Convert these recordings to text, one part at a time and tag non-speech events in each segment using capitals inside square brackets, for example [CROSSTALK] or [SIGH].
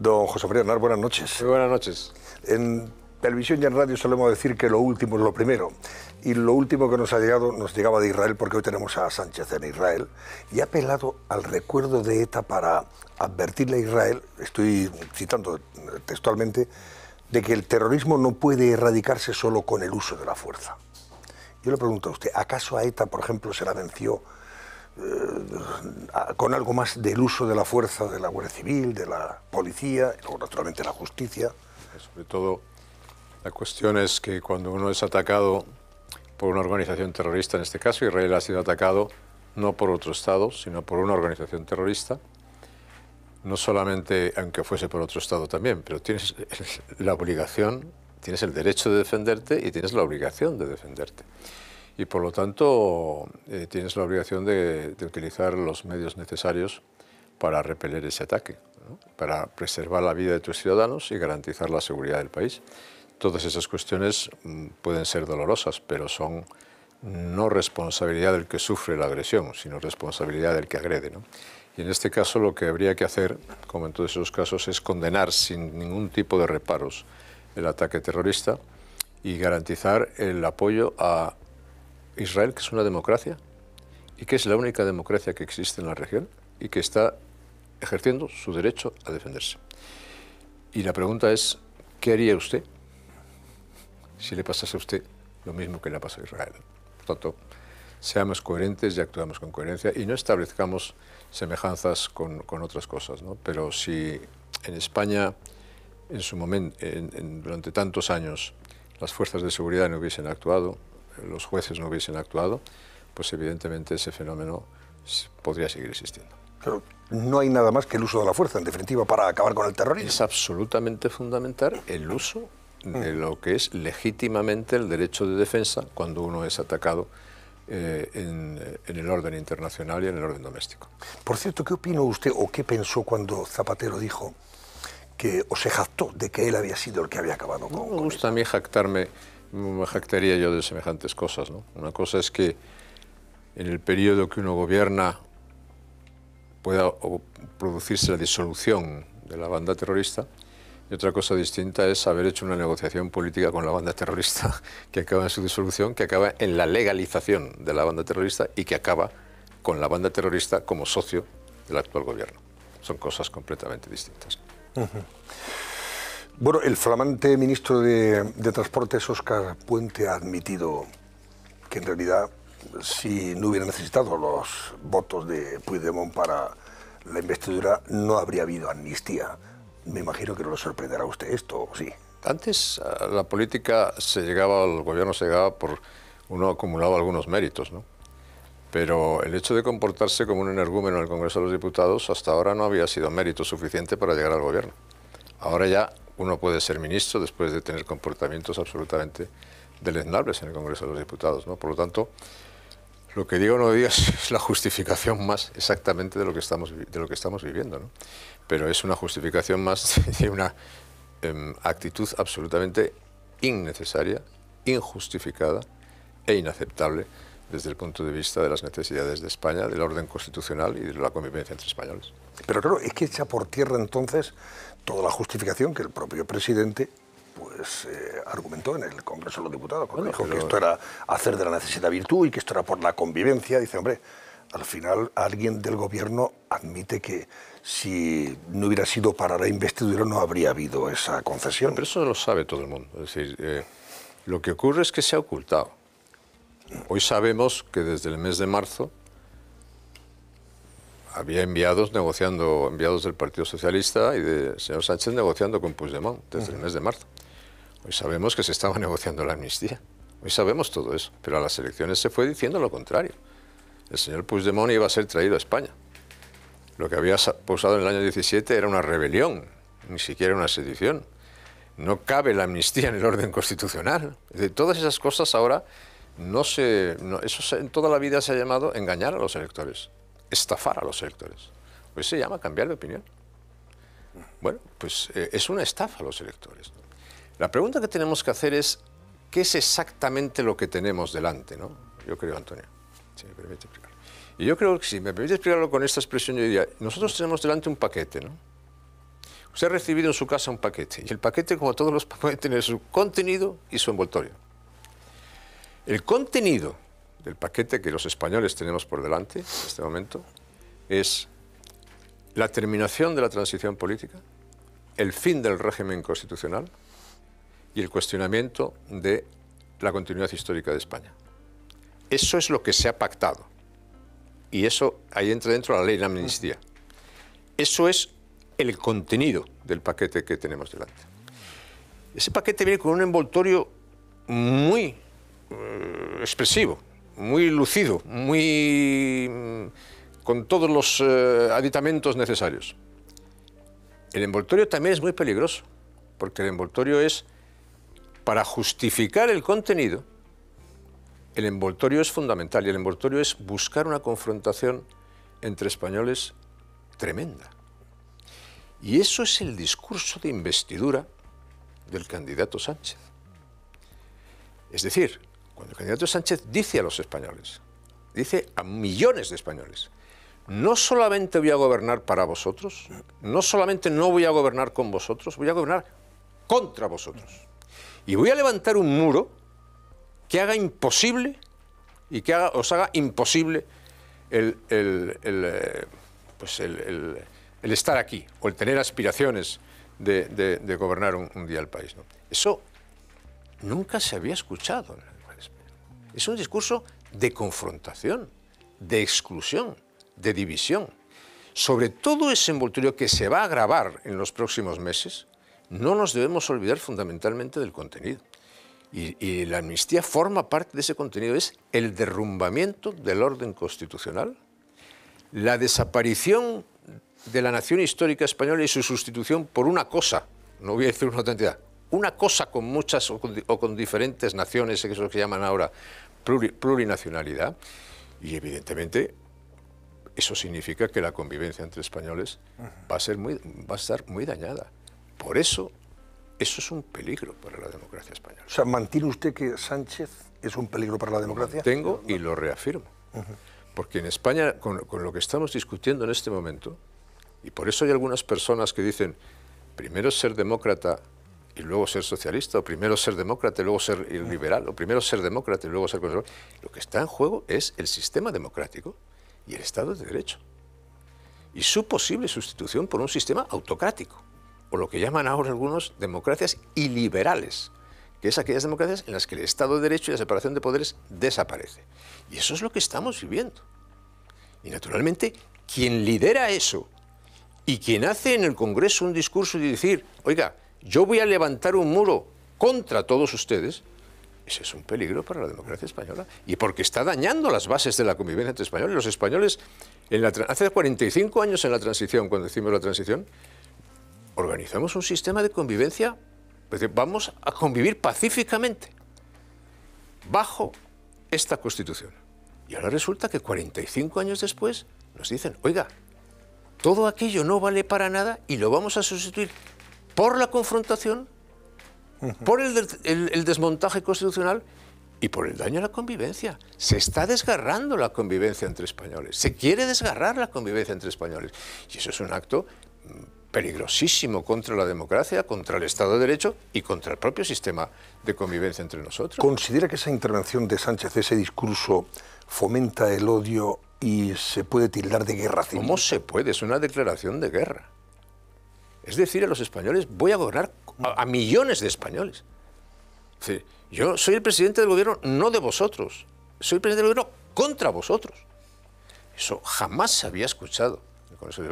Don José María buenas noches. Muy buenas noches. En televisión y en radio solemos decir que lo último es lo primero. Y lo último que nos ha llegado nos llegaba de Israel porque hoy tenemos a Sánchez en Israel. Y ha apelado al recuerdo de ETA para advertirle a Israel, estoy citando textualmente, de que el terrorismo no puede erradicarse solo con el uso de la fuerza. Yo le pregunto a usted, ¿acaso a ETA, por ejemplo, se la venció eh, con algo más del uso de la fuerza de la Guardia Civil, de la policía, o naturalmente la justicia. Sobre todo, la cuestión es que cuando uno es atacado por una organización terrorista, en este caso Israel ha sido atacado no por otro Estado, sino por una organización terrorista, no solamente, aunque fuese por otro Estado también, pero tienes [LAUGHS] la obligación, tienes el derecho de defenderte y tienes la obligación de defenderte y por lo tanto eh, tienes la obligación de, utilizar los medios necesarios para repeler ese ataque, para preservar la vida de tus ciudadanos y garantizar la seguridad del país. Todas esas cuestiones mm, pueden ser dolorosas, pero son no responsabilidad del que sufre la agresión, sino responsabilidad del que agrede. ¿no? Y en este caso lo que habría que hacer, como en todos esos casos, es condenar sin ningún tipo de reparos el ataque terrorista y garantizar el apoyo a Israel, que es una democracia y que es la única democracia que existe en la región y que está ejerciendo su derecho a defenderse. Y la pregunta es, ¿qué haría usted si le pasase a usted lo mismo que le ha pasado a Israel? Por tanto, seamos coherentes y actuemos con coherencia y no establezcamos semejanzas con, otras cosas. ¿no? Pero si en España, en su momento, durante tantos años, las fuerzas de seguridad no hubiesen actuado, los jueces no hubiesen actuado, pues evidentemente ese fenómeno podría seguir existiendo. Pero no hay nada más que el uso de la fuerza, en definitiva, para acabar con el terrorismo. Es absolutamente fundamental el uso de lo que es legítimamente el derecho de defensa cuando uno es atacado eh, en, el orden internacional y en el orden doméstico. Por cierto, ¿qué opino usted o qué pensó cuando Zapatero dijo que o se jactó de que él había sido el que había acabado con No me gusta a mí jactarme me jactaría yo de semejantes cosas. Una cosa es que en el periodo que uno gobierna pueda producirse la disolución de la banda terrorista y otra cosa distinta es haber hecho una negociación política con la banda terrorista [LAUGHS] que acaba en su disolución, que acaba en la legalización de la banda terrorista y que acaba con la banda terrorista como socio del actual gobierno. Son cosas completamente distintas. Bueno, el flamante ministro de, de Transportes, Óscar Puente, ha admitido que en realidad, si no hubiera necesitado los votos de Puigdemont para la investidura, no habría habido amnistía. Me imagino que no le sorprenderá a usted esto, sí? Antes eh, la política se llegaba, al gobierno se llegaba por... uno acumulaba algunos méritos, ¿no? Pero el hecho de comportarse como un energúmeno en el Congreso de los Diputados hasta ahora no había sido mérito suficiente para llegar al gobierno. Ahora ya uno puede ser ministro después de tener comportamientos absolutamente deleznables en el Congreso de los Diputados. ¿no? Por lo tanto, lo que digo no digo [LAUGHS] es la justificación más exactamente de lo que estamos, de lo que estamos viviendo. Pero es una justificación más [LAUGHS] de una em, actitud absolutamente innecesaria, injustificada e inaceptable desde el punto de vista de las necesidades de España, del orden constitucional y de la convivencia entre españoles. Pero claro, es que echa por tierra entonces toda la justificación que el propio presidente pues eh, argumentó en el Congreso de los Diputados, cuando dijo que esto era hacer de la necesidad virtud y que esto era por la convivencia. Dice, hombre, al final alguien del gobierno admite que si no hubiera sido para la investidura no habría habido esa concesión. Pero eso lo sabe todo el mundo. Es decir, eh, lo que ocurre es que se ha ocultado. Hoy sabemos que desde el mes de marzo había enviados negociando, enviados del Partido Socialista y del señor Sánchez negociando con Puigdemont desde el mes de marzo. Hoy sabemos que se estaba [LAUGHS] negociando la amnistía. Hoy sabemos todo eso, pero a las elecciones se fue diciendo lo contrario. El señor Puigdemont iba a ser traído a España. Lo que había posado en el año 17 era una rebelión, ni siquiera una sedición. No cabe la amnistía en el orden constitucional. De todas esas cosas ahora no se... eso en toda la vida se ha llamado engañar a los electores estafar a los electores. ...pues se llama cambiar de opinión. Bueno, pues eh, es una estafa a los electores. La pregunta que tenemos que hacer es, ¿qué es exactamente lo que tenemos delante? ¿no? Yo creo, Antonio, si me permite explicarlo. Y yo creo que si me permite explicarlo con esta expresión, yo diría, nosotros tenemos delante un paquete, ¿no? Usted ha recibido en su casa un paquete, y el paquete, como todos los, [LAUGHS] paquetes, tiene su contenido y su envoltorio. El contenido el paquete que los españoles tenemos por delante en este momento es la terminación de la transición política, el fin del régimen constitucional y el cuestionamiento de la continuidad histórica de España. Eso es lo que se ha pactado. Y eso ahí entra dentro la ley de la amnistía. Eso es el contenido del paquete que tenemos delante. Ese paquete viene con un envoltorio muy eh, expresivo muy lucido, muy mm, con todos los eh, aditamentos necesarios. El envoltorio también es muy peligroso, porque el envoltorio es, para justificar el contenido, el envoltorio es fundamental y el envoltorio es buscar una confrontación entre españoles tremenda. Y eso es el discurso de investidura del candidato Sánchez. Es decir, cuando el candidato Sánchez dice a los españoles, dice a millones de españoles, no solamente voy a gobernar para vosotros, no solamente no voy a gobernar con vosotros, voy a gobernar contra vosotros. Y voy a levantar un muro que haga imposible y que os haga imposible eh, pues el, estar aquí o el tener aspiraciones de, gobernar un, día el país. Eso nunca se había escuchado. Es un discurso de confrontación, de exclusión, de división. Sobre todo ese envoltorio que se va a agravar en los próximos meses, no nos debemos olvidar fundamentalmente del contenido. Y, la amnistía forma parte de ese contenido, es el derrumbamiento del orden constitucional, la desaparición de la nación histórica española y su sustitución por una cosa, no voy a decir una entidad, una cosa con muchas o con, diferentes naciones, que es lo que llaman ahora plurinacionalidad, y evidentemente eso significa que la convivencia entre españoles va a, ser va a estar muy dañada. Por eso, eso es un peligro para la democracia española. O sea, ¿mantiene usted que Sánchez es un peligro para la democracia? Tengo y lo reafirmo. Porque en España, con, con lo que estamos discutiendo en este momento, y por eso hay algunas personas que dicen, primero ser demócrata y luego ser socialista, o primero ser demócrata y luego ser liberal, o primero ser demócrata y luego ser conservador. Lo que está en juego es el sistema democrático y el Estado de Derecho. Y su posible sustitución por un sistema autocrático, o lo que llaman ahora algunos democracias iliberales, que es aquellas democracias en las que el Estado de Derecho y la separación de poderes desaparece. Y eso es lo que estamos viviendo. Y naturalmente, quien lidera eso y quien hace en el Congreso un discurso de decir, oiga, yo voy a levantar un muro contra todos ustedes, ese es un peligro para la democracia española. Y porque está dañando las bases de la convivencia entre españoles. Los españoles, hace 45 años en la transición, cuando hicimos la transición, organizamos un sistema de convivencia, vamos a convivir pacíficamente, bajo esta constitución. Y ahora resulta que 45 años después nos dicen, oiga, todo aquello no vale para nada y lo vamos a sustituir por la confrontación, por el, desmontaje constitucional y por el daño a la convivencia. Se está desgarrando la convivencia entre españoles. Se quiere desgarrar la convivencia entre españoles. Y eso es un acto mm, peligrosísimo contra la democracia, contra el Estado de Derecho y contra el propio sistema de convivencia entre nosotros. ¿Considera que esa intervención de Sánchez, ese discurso, fomenta el odio y se puede tildar de guerra civil? ¿Cómo se puede? Es una declaración de guerra es decir a los españoles, voy a gobernar a, millones de españoles. yo soy el presidente del gobierno no de vosotros, soy el presidente del gobierno contra vosotros. Eso jamás se había escuchado.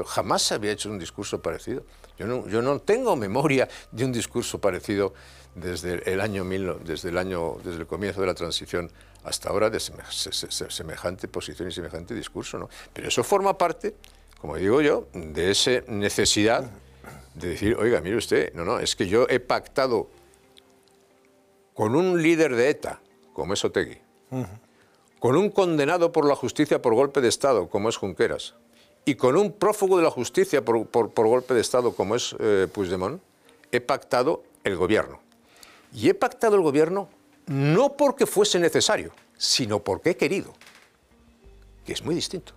Jamás se había hecho un discurso parecido. Yo no, yo no tengo memoria de un discurso parecido desde el año, desde el, año desde el comienzo de la transición hasta ahora de semejante posición y semejante discurso, Pero eso forma parte, como digo yo, de esa necesidad de decir, oiga, mire usted, no, no, es que yo he pactado con un líder de ETA, como es Otegui, con un condenado por la justicia por golpe de Estado, como es Junqueras, y con un prófugo de la justicia por, golpe de Estado, como es eh, Puigdemont, he pactado el gobierno. Y he pactado el gobierno no porque fuese necesario, sino porque he querido, que es muy distinto.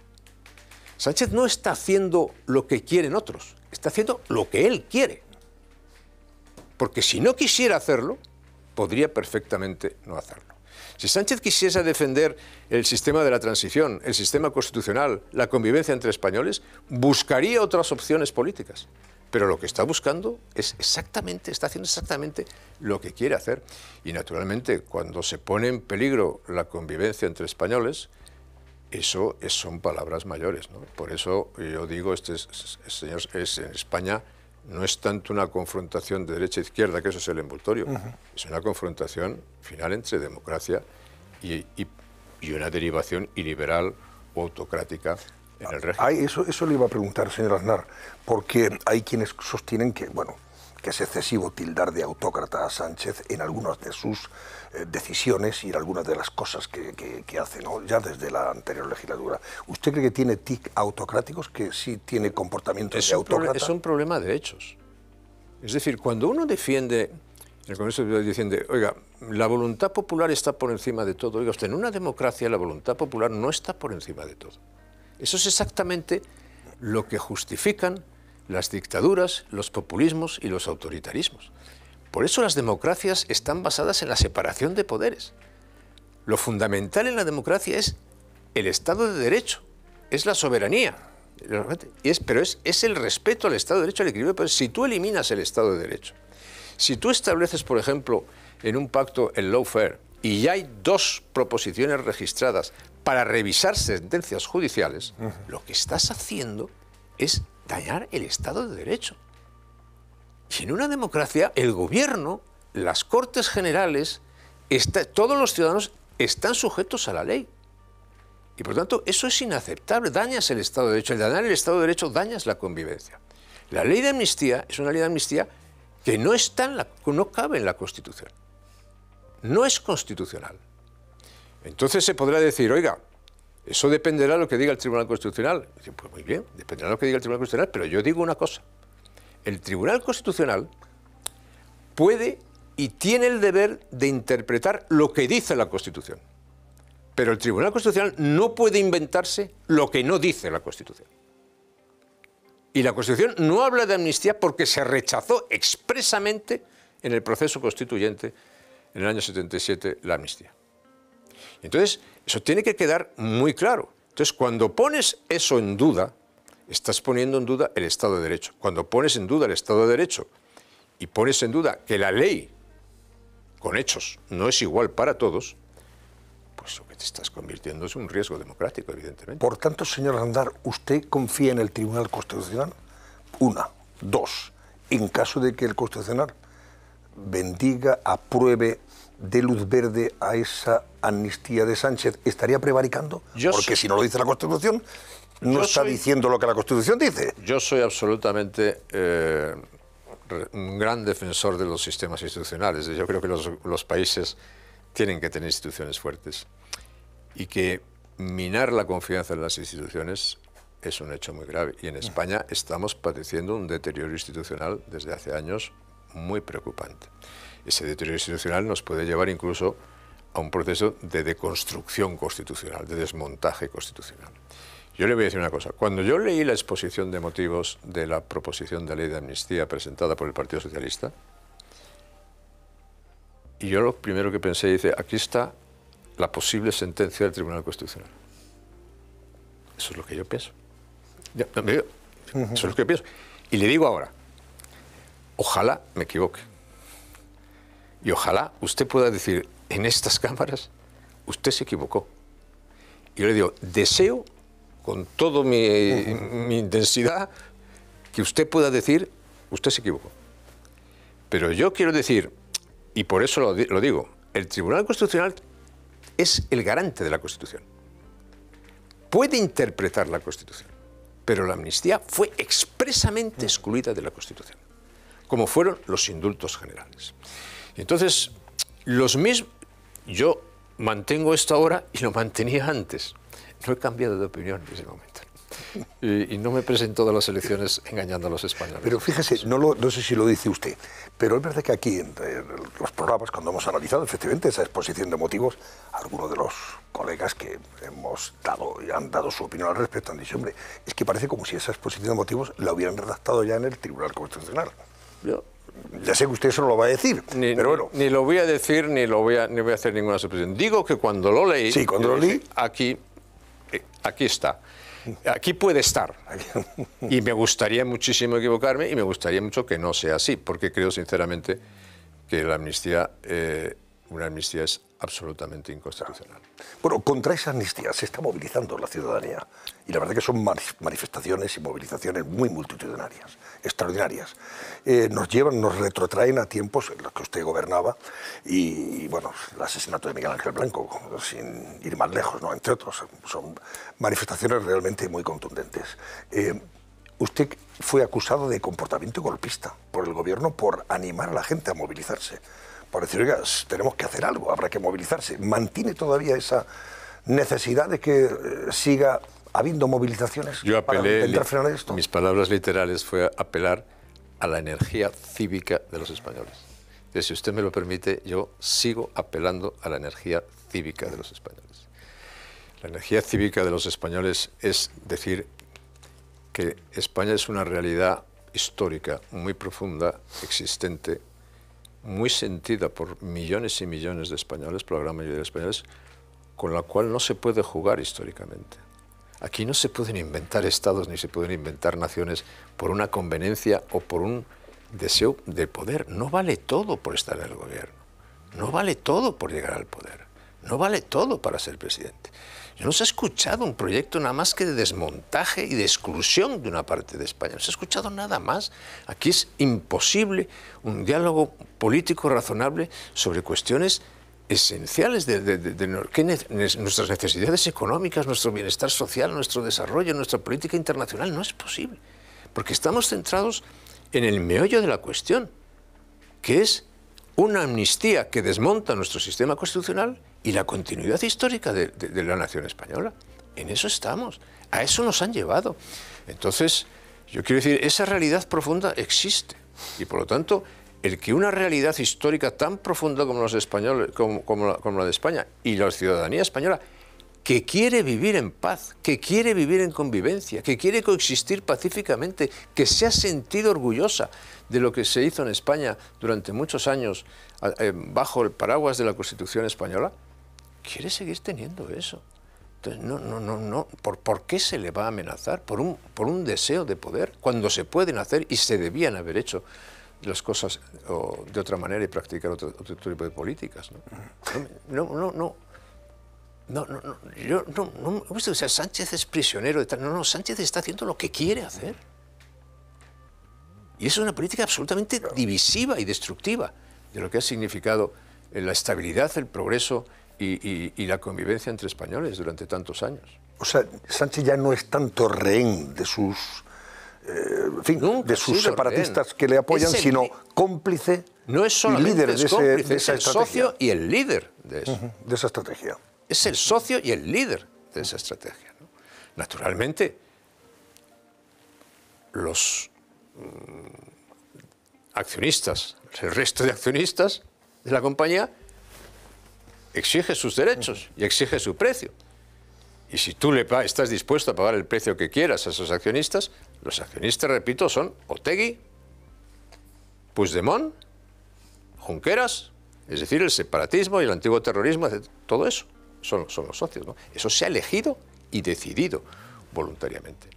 Sánchez no está haciendo lo que quieren otros, está haciendo lo que él quiere. Porque si no quisiera hacerlo, podría perfectamente no hacerlo. Si Sánchez quisiese defender el sistema de la transición, el sistema constitucional, la convivencia entre españoles, buscaría otras opciones políticas. Pero lo que está buscando es exactamente, está haciendo exactamente lo que quiere hacer. Y naturalmente, cuando se pone en peligro la convivencia entre españoles, eso son palabras mayores. Por eso yo digo, este, señor, es, en España no es tanto una confrontación de derecha e izquierda, que eso es el envoltorio, es una confrontación final entre democracia y, una derivación iliberal o autocrática en el régimen. eso, eso le iba a preguntar, señor Aznar, porque hay quienes sostienen que, bueno, que es excesivo tildar de autócrata a Sánchez en algunas de sus eh, decisiones y en algunas de las cosas que, hace, ya desde la anterior legislatura. ¿Usted cree que tiene tic autocráticos, que sí tiene comportamientos es de Es un problema de hechos. Es decir, cuando uno defiende, el Congreso defiende, oiga, la voluntad popular está por encima de todo, oiga, usted, en una democracia la voluntad popular no está por encima de todo. Eso es exactamente lo que justifican las dictaduras, los populismos y los autoritarismos. Por eso las democracias están basadas en la separación de poderes. Lo fundamental en la democracia es el Estado de Derecho, es la soberanía, es, pero es, es, el respeto al Estado de Derecho, al equilibrio Si tú eliminas el Estado de Derecho, si tú estableces, por ejemplo, en un pacto el lawfare y ya hay dos proposiciones registradas para revisar sentencias judiciales, lo que estás haciendo es dañar el Estado de Derecho. Y en una democracia, el gobierno, las cortes generales, todos los ciudadanos están sujetos a la ley. Y por tanto, eso es inaceptable. Dañas el Estado de Derecho. El dañar el Estado de Derecho dañas la convivencia. La ley de amnistía es una ley de amnistía que no, está la, no cabe en la Constitución. No es constitucional. Entonces se podrá decir, oiga, eso dependerá de lo que diga el Tribunal Constitucional. Pues muy bien, dependerá de lo que diga el Tribunal Constitucional, pero yo digo una cosa. El Tribunal Constitucional puede y tiene el deber de interpretar lo que dice la Constitución. Pero el Tribunal Constitucional no puede inventarse lo que no dice la Constitución. Y la Constitución no habla de amnistía porque se rechazó expresamente en el proceso constituyente en el año 77 la amnistía. Entonces, eso tiene que quedar muy claro. Entonces, cuando pones eso en duda, estás poniendo en duda el Estado de Derecho. Cuando pones en duda el Estado de Derecho y pones en duda que la ley, con hechos, no es igual para todos, pues lo que te estás convirtiendo es un riesgo democrático, evidentemente. Por tanto, señor Randar, ¿usted confía en el Tribunal Constitucional? Una. Dos. En caso de que el Constitucional bendiga, apruebe de luz verde a esa amnistía de Sánchez, ¿estaría prevaricando? Porque si no lo dice la Constitución, no está diciendo lo que la Constitución dice. Yo soy absolutamente eh, un gran defensor de los sistemas institucionales. Yo creo que los países tienen que tener instituciones fuertes y que minar la confianza en las instituciones es un hecho muy grave. Y en mm. España estamos padeciendo un deterioro institucional desde hace años muy preocupante ese deterioro institucional nos puede llevar incluso a un proceso de deconstrucción constitucional, de desmontaje constitucional. Yo le voy a decir una cosa. Cuando yo leí la exposición de motivos de la proposición de ley de amnistía presentada por el Partido Socialista, y yo lo primero que pensé, dice, aquí está la posible sentencia del Tribunal Constitucional. Eso es lo que yo pienso. eso es lo que pienso. Y le digo ahora, ojalá me equivoque. Y ojalá usted pueda decir, en estas cámaras, usted se equivocó. Y yo le digo, deseo, con toda mi, intensidad, que usted pueda decir, usted se equivocó. Pero yo quiero decir, y por eso lo digo, el Tribunal Constitucional es el garante de la Constitución. Puede interpretar la Constitución, pero la amnistía fue expresamente excluida de la Constitución, como fueron los indultos generales. Entonces, los mismos, yo mantengo esto ahora y lo mantenía antes. No he cambiado de opinión en ese momento. Y, no me presento a las elecciones engañando a los españoles. Pero fíjese, no, no sé si lo dice usted, pero es verdad que aquí en, los programas, cuando hemos analizado efectivamente esa exposición de motivos, algunos de los colegas que hemos dado, y han dado su opinión al respecto han dicho, hombre, es que parece como si esa exposición de motivos la hubieran redactado ya en el Tribunal Constitucional. Yo ya sé que usted eso no lo va a decir, ni, pero bueno. Ni, lo voy a decir, ni lo voy a, ni voy a hacer ninguna suposición. Digo que cuando lo leí... Sí, cuando lo Aquí, eh, aquí está. Aquí puede estar. Y me gustaría muchísimo equivocarme y me gustaría mucho que no sea así, porque creo sinceramente que la amnistía... Eh, una amnistía es absolutamente inconstitucional. Bueno, contra esa amnistía se está movilizando la ciudadanía y la verdad que son manifestaciones y movilizaciones muy multitudinarias, extraordinarias. Eh, nos llevan, nos retrotraen a tiempos en los que usted gobernaba y, bueno, el asesinato de Miguel Ángel Blanco, sin ir más lejos, ¿no? entre otros. Son manifestaciones realmente muy contundentes. Eh, usted fue acusado de comportamiento golpista por el gobierno por animar a la gente a movilizarse por decir, oiga, tenemos que hacer algo, habrá que movilizarse. ¿Mantiene todavía esa necesidad de que eh, siga habiendo movilizaciones Yo apelé, para Mis palabras literales fue apelar a la energía cívica de los españoles. ...y si usted me lo permite, yo sigo apelando a la energía cívica de los españoles. La energía cívica de los españoles es decir que España es una realidad histórica muy profunda, existente, muy sentida por millones y millones de españoles, por la gran mayoría de españoles, con la cual no se puede jugar históricamente. Aquí no se pueden inventar estados ni se pueden inventar naciones por una conveniencia o por un deseo de poder. No vale todo por estar en el gobierno. No vale todo por llegar al poder. No vale todo para ser presidente no se ha escuchado un proyecto nada más que de desmontaje y de exclusión de una parte de España. No se ha escuchado nada más. Aquí es imposible un diálogo político razonable sobre cuestiones esenciales de nuestras necesidades económicas, nuestro bienestar social, nuestro desarrollo, nuestra política internacional. No es posible, porque estamos centrados en el meollo de la cuestión, que es una amnistía que desmonta nuestro sistema constitucional y la continuidad histórica de, la nación española. En eso estamos. A eso nos han llevado. Entonces, yo quiero decir, esa realidad profunda existe. Y por lo tanto, el que una realidad histórica tan profunda como, como, la, de España y la ciudadanía española, que quiere vivir en paz, que quiere vivir en convivencia, que quiere coexistir pacíficamente, que se ha sentido orgullosa de lo que se hizo en España durante muchos años eh, bajo el paraguas de la Constitución española, quiere seguir teniendo eso. Entonces, no, no, no, no. ¿Por, ¿Por, qué se le va a amenazar? Por un, por un deseo de poder, cuando se pueden hacer y se debían haber hecho las cosas de otra manera y practicar otro, tipo de políticas. No, no, no. no. No, yo no, Sánchez es prisionero de No, no, Sánchez está haciendo lo que quiere hacer. Y eso es una política absolutamente divisiva y destructiva de lo que ha significado eh, la estabilidad, el progreso y, la convivencia entre españoles durante tantos años. O sea, Sánchez ya no es tanto rehén de sus, eh, fin, de sus separatistas que le apoyan, sino cómplice no es y líder de, cómplice, es el socio y el líder de esa estrategia. Es el socio y el líder de esa estrategia. Naturalmente, los mm, accionistas, el resto de accionistas de la compañía exige sus derechos y exige su precio. Y si tú le estás dispuesto a pagar el precio que quieras a esos accionistas, los accionistas, repito, son Otegui, Puigdemont, Junqueras, es decir, el separatismo y el antiguo terrorismo, todo eso son, son los socios. ¿no? Eso se ha elegido y decidido voluntariamente.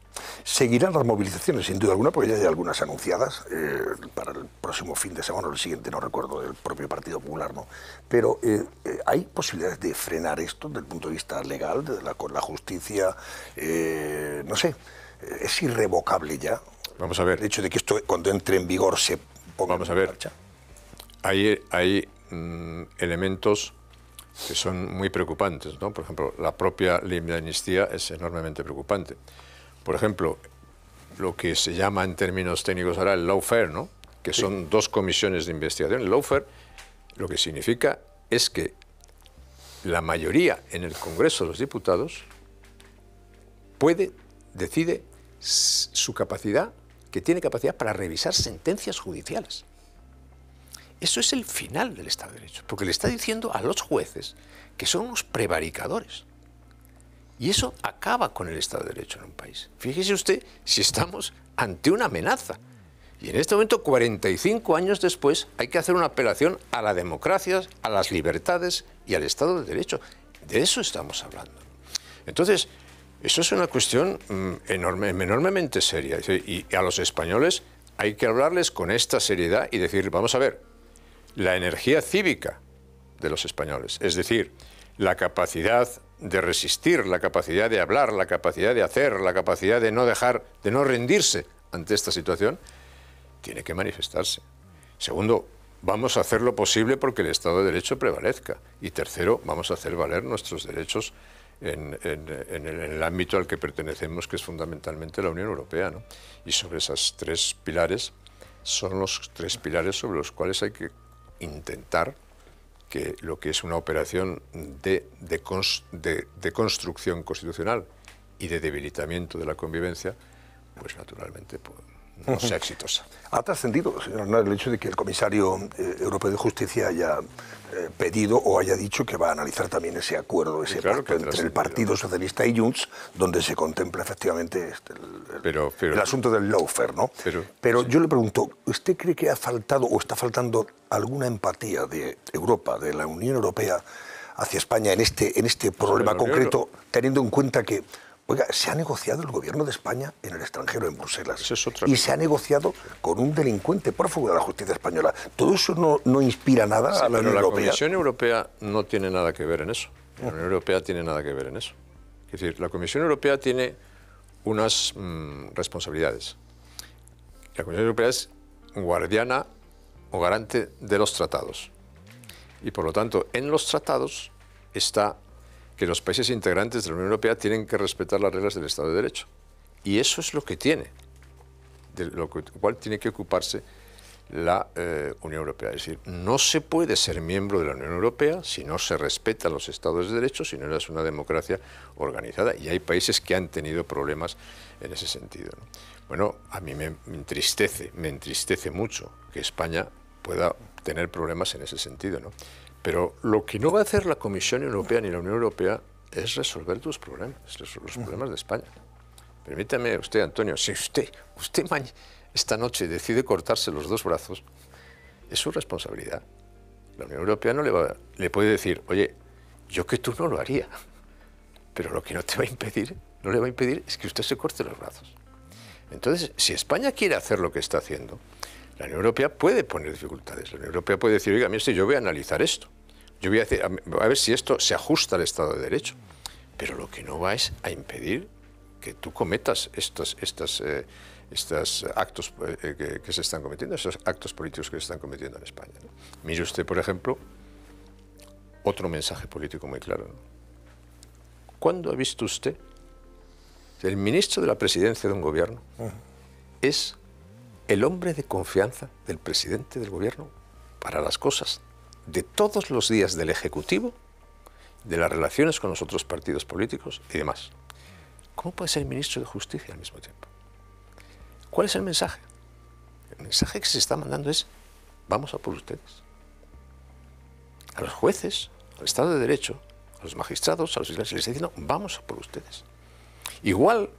Seguirán las movilizaciones, sin duda alguna, porque ya hay algunas anunciadas eh, para el próximo fin de semana o el siguiente, no recuerdo, del propio Partido Popular, ¿no? Pero eh, eh, hay posibilidades de frenar esto desde el punto de vista legal, la, con la justicia, no sé, es irrevocable ya. Vamos a ver. El hecho de que esto, cuando entre en vigor, se ponga Vamos a ver. Marcha. Hay, mm, elementos que son muy preocupantes. ¿no? Por ejemplo, la propia ley de amnistía es enormemente preocupante por ejemplo, lo que se llama en términos técnicos ahora el lawfare, ¿no? que son dos comisiones de investigación. El lawfare lo que significa es que la mayoría en el Congreso de los Diputados puede, decide su capacidad, que tiene capacidad para revisar sentencias judiciales. Eso es el final del Estado de Derecho, porque le está diciendo a los jueces que son unos prevaricadores. Y eso acaba con el Estado de Derecho en un país. Fíjese usted si estamos ante una amenaza. Y en este momento, 45 años después, hay que hacer una apelación a la democracia, a las libertades y al Estado de Derecho. De eso estamos hablando. Entonces, eso es una cuestión mm, enormemente seria. Y a los españoles hay que hablarles con esta seriedad y decir, vamos a ver, la energía cívica de los españoles, es decir, la capacidad de resistir, la capacidad de hablar, la capacidad de hacer, la capacidad de no dejar, de no rendirse ante esta situación, tiene que manifestarse. Segundo, vamos a hacer lo posible porque el Estado de Derecho prevalezca. Y tercero, vamos a hacer valer nuestros derechos en, el, ámbito al que pertenecemos, que es fundamentalmente la Unión Europea. Y sobre esos tres pilares, son los tres pilares sobre los cuales hay que intentar que lo que es una operación de, de, construcción constitucional y de debilitamiento de la convivencia, pues naturalmente pues, no sea exitosa. Ha trascendido, señor el hecho de que el comisario eh, europeo de justicia haya eh, pedido o haya dicho que va a analizar también ese acuerdo, ese pacto entre el Partido Socialista y Junts, donde se contempla efectivamente este, el, asunto del lawfare, ¿no? Pero, yo le pregunto, ¿usted cree que ha faltado o está faltando alguna empatía de Europa, de la Unión Europea, hacia España en este, en este problema concreto, teniendo en cuenta que Oiga, se ha negociado el gobierno de España en el extranjero, en Bruselas. y se ha negociado con un delincuente prófugo de la justicia española. ¿Todo eso no, inspira nada a la Unión Europea? La Comisión Europea no tiene nada que ver en eso. La Unión Europea tiene nada que ver en eso. Es decir, la Comisión Europea tiene unas mm, responsabilidades. La Comisión Europea es guardiana o garante de los tratados. Y por lo tanto, en los tratados está que los países integrantes de la Unión Europea tienen que respetar las reglas del Estado de Derecho. Y eso es lo que tiene, de lo cual tiene que ocuparse la eh, Unión Europea. Es decir, no se puede ser miembro de la Unión Europea si no se respetan los Estados de Derecho, si no es una democracia organizada. Y hay países que han tenido problemas en ese sentido. Bueno, a mí me entristece, me entristece mucho que España pueda tener problemas en ese sentido. ¿no? Pero lo que no va a hacer la Comisión Europea ni la Unión Europea es resolver tus problemas, los problemas de España. Permítame usted, Antonio, si usted, usted esta noche decide cortarse los dos brazos, es su responsabilidad. La Unión Europea no le, va, le puede decir, oye, yo que tú no lo haría, pero lo que no te va a impedir, no le va a impedir es que usted se corte los brazos. Entonces, si España quiere hacer lo que está haciendo, la Unión Europea puede poner dificultades. La Unión Europea puede decir, oiga, mire, yo voy a analizar esto. Yo voy a decir, a ver si esto se ajusta al Estado de Derecho, pero lo que no va es a impedir que tú cometas estos, estos eh, actos eh, que, se están cometiendo, esos actos políticos que se están cometiendo en España. Mire usted, por ejemplo, otro mensaje político muy claro. ¿Cuándo ha visto usted que el ministro de la presidencia de un gobierno es el hombre de confianza del presidente del gobierno para las cosas de todos los días del Ejecutivo, de las relaciones con los otros partidos políticos y demás. ¿Cómo puede ser ministro de Justicia al mismo tiempo? ¿Cuál es el mensaje? El mensaje que se está mandando es, vamos a por ustedes. A los jueces, al Estado de Derecho, a los magistrados, a los fiscales, les está diciendo, vamos a por ustedes. Igual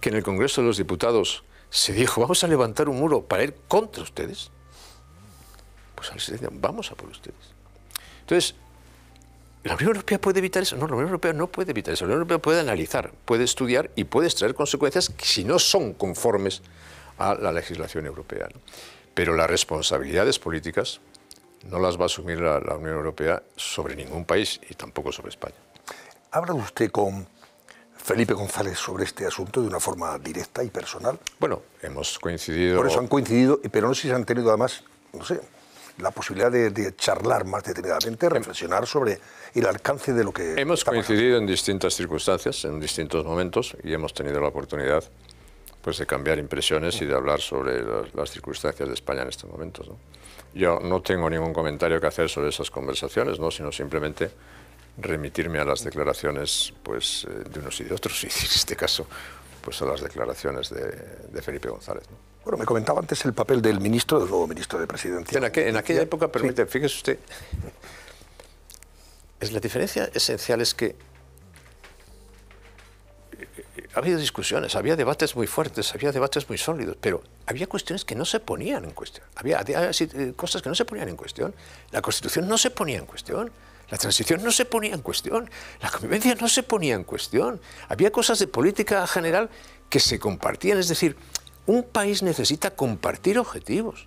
que en el Congreso de los Diputados se dijo, vamos a levantar un muro para ir contra ustedes, pues a vamos a por ustedes. Entonces, ¿la Unión Europea puede evitar eso? No, la Unión Europea no puede evitar eso. La Unión Europea puede analizar, puede estudiar y puede extraer consecuencias si no son conformes a la legislación europea. Pero las responsabilidades políticas no las va a asumir la, la Unión Europea sobre ningún país y tampoco sobre España. ¿Habla usted con Felipe González sobre este asunto de una forma directa y personal? Bueno, hemos coincidido. Por eso han coincidido, pero no sé si se han tenido además, no sé, la posibilidad de, charlar más detenidamente, em- reflexionar sobre el alcance de lo que... Hemos coincidido en distintas circunstancias, en distintos momentos, y hemos tenido la oportunidad pues, de cambiar impresiones y de hablar sobre las, circunstancias de España en estos momentos. Yo no tengo ningún comentario que hacer sobre esas conversaciones, ¿no? sino simplemente remitirme a las declaraciones pues, eh, de unos y de otros, [LAUGHS] y en este caso pues, a las declaraciones de, de Felipe González. ¿no? Bueno, me comentaba antes el papel del ministro, del nuevo ministro de Presidencia. En, aquella época, permite, fíjese usted, es la diferencia esencial es que ha eh, eh, habido discusiones, había debates muy fuertes, había debates muy sólidos, pero había cuestiones que no se ponían en cuestión. Había, había, eh, cosas que no se ponían en cuestión. La Constitución no se ponía en cuestión. La transición no se ponía en cuestión. La convivencia no se ponía en cuestión. Había cosas de política general que se compartían. Es decir, un país necesita compartir objetivos,